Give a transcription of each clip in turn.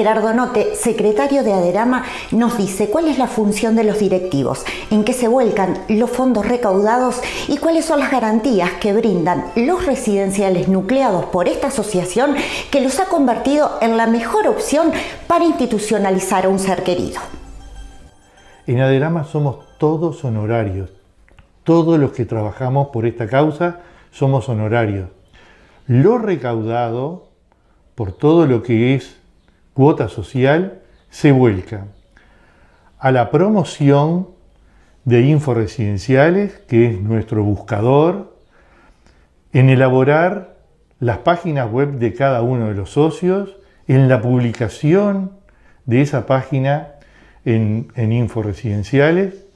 Gerardo Note, secretario de Aderama, nos dice cuál es la función de los directivos, en qué se vuelcan los fondos recaudados y cuáles son las garantías que brindan los residenciales nucleados por esta asociación que los ha convertido en la mejor opción para institucionalizar a un ser querido. En Aderama somos todos honorarios. Todos los que trabajamos por esta causa somos honorarios. Lo recaudado por todo lo que es cuota social, se vuelca a la promoción de inforesidenciales, que es nuestro buscador, en elaborar las páginas web de cada uno de los socios, en la publicación de esa página en, inforesidenciales,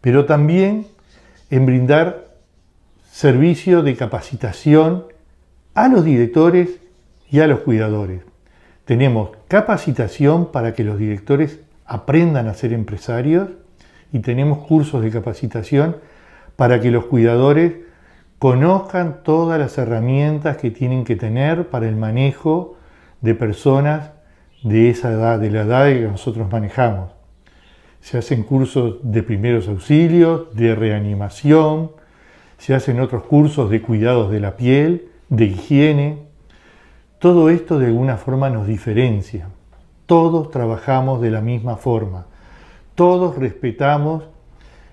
pero también en brindar servicio de capacitación a los directores y a los cuidadores. Tenemos capacitación para que los directores aprendan a ser empresarios y tenemos cursos de capacitación para que los cuidadores conozcan todas las herramientas que tienen que tener para el manejo de personas de esa edad, de la edad que nosotros manejamos. Se hacen cursos de primeros auxilios, de reanimación, se hacen otros cursos de cuidados de la piel, de higiene, todo esto de alguna forma nos diferencia. Todos trabajamos de la misma forma. Todos respetamos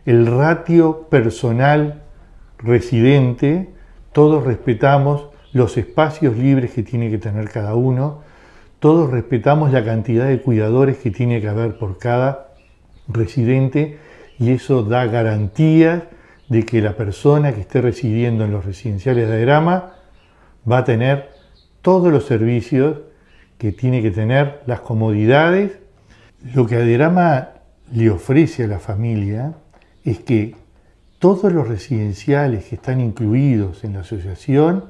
el ratio personal residente, todos respetamos los espacios libres que tiene que tener cada uno, todos respetamos la cantidad de cuidadores que tiene que haber por cada residente y eso da garantías de que la persona que esté residiendo en los residenciales de Grama va a tener todos los servicios que tiene que tener, las comodidades. Lo que Aderama le ofrece a la familia es que todos los residenciales que están incluidos en la asociación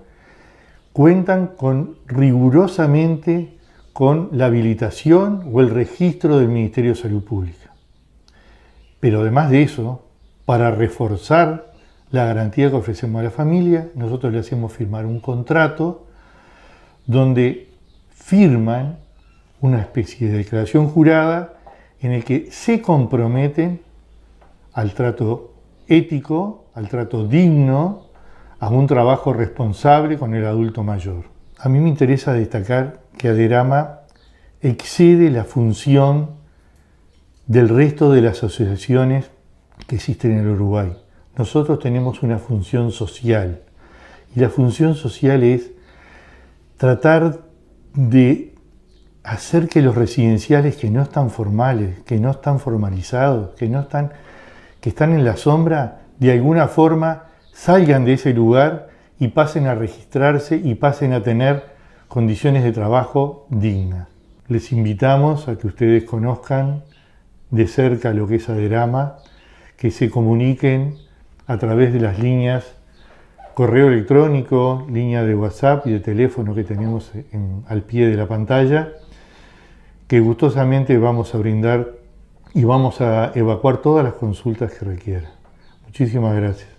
cuentan con rigurosamente con la habilitación o el registro del Ministerio de Salud Pública. Pero además de eso, para reforzar la garantía que ofrecemos a la familia, nosotros le hacemos firmar un contrato donde firman una especie de declaración jurada en el que se comprometen al trato ético, al trato digno, a un trabajo responsable con el adulto mayor. A mí me interesa destacar que Aderama excede la función del resto de las asociaciones que existen en el Uruguay. Nosotros tenemos una función social y la función social es tratar de hacer que los residenciales que no están formales, que no están formalizados, que no están, que están en la sombra, de alguna forma salgan de ese lugar y pasen a registrarse y pasen a tener condiciones de trabajo dignas. Les invitamos a que ustedes conozcan de cerca lo que es Aderama, que se comuniquen a través de las líneas correo electrónico, línea de WhatsApp y de teléfono que tenemos al pie de la pantalla, que gustosamente vamos a brindar y vamos a evacuar todas las consultas que requiera. Muchísimas gracias.